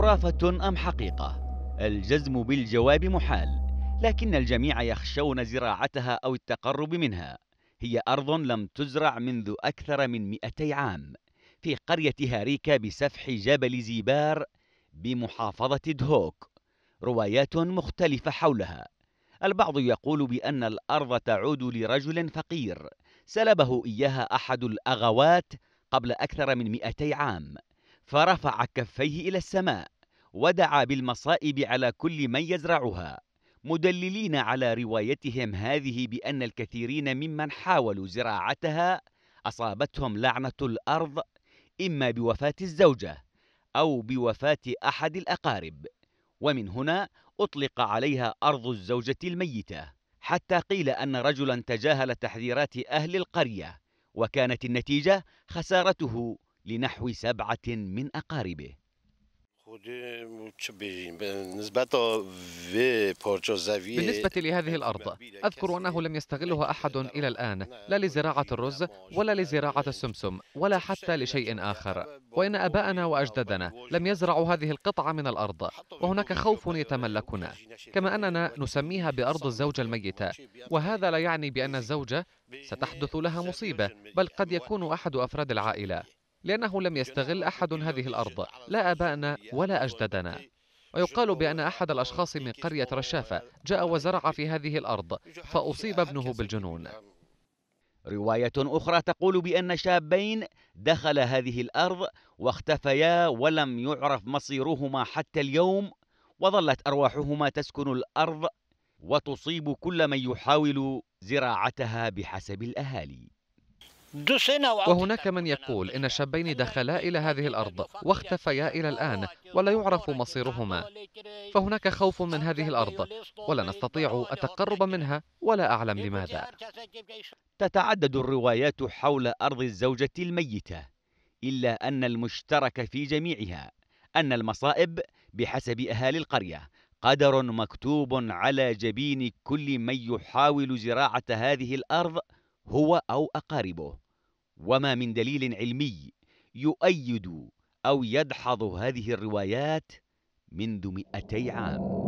خرافة أم حقيقة؟ الجزم بالجواب محال لكن الجميع يخشون زراعتها أو التقرب منها هي أرض لم تزرع منذ أكثر من 200 عام في قرية هاريكا بسفح جبل زيبار بمحافظة دهوك روايات مختلفة حولها البعض يقول بأن الأرض تعود لرجل فقير سلبه إياها أحد الأغوات قبل أكثر من 200 عام فرفع كفيه إلى السماء ودعا بالمصائب على كل من يزرعها مدللين على روايتهم هذه بأن الكثيرين ممن حاولوا زراعتها أصابتهم لعنة الأرض إما بوفاة الزوجة أو بوفاة أحد الأقارب ومن هنا أطلق عليها أرض الزوجة الميتة حتى قيل أن رجلا تجاهل تحذيرات أهل القرية وكانت النتيجة خسارته لنحو سبعة من أقاربه بالنسبة لهذه الأرض أذكر أنه لم يستغلها أحد إلى الآن لا لزراعة الرز ولا لزراعة السمسم ولا حتى لشيء آخر وإن أباءنا وأجدادنا لم يزرعوا هذه القطعة من الأرض وهناك خوف يتملكنا كما أننا نسميها بأرض الزوجة الميتة وهذا لا يعني بأن الزوجة ستحدث لها مصيبة بل قد يكون أحد أفراد العائلة لأنه لم يستغل أحد هذه الأرض لا أبائنا ولا أجدادنا ويقال بأن أحد الأشخاص من قرية رشافة جاء وزرع في هذه الأرض فأصيب ابنه بالجنون رواية أخرى تقول بأن شابين دخل هذه الأرض واختفيا ولم يعرف مصيرهما حتى اليوم وظلت أرواحهما تسكن الأرض وتصيب كل من يحاول زراعتها بحسب الأهالي وهناك من يقول إن الشابين دخلا إلى هذه الأرض واختفيا إلى الآن ولا يعرف مصيرهما فهناك خوف من هذه الأرض ولا نستطيع التقرب منها ولا أعلم لماذا تتعدد الروايات حول أرض الزوجة الميتة إلا أن المشترك في جميعها أن المصائب بحسب أهالي القرية قدر مكتوب على جبين كل من يحاول زراعة هذه الأرض هو أو أقاربه وما من دليل علمي يؤيد أو يدحض هذه الروايات منذ مئتي عام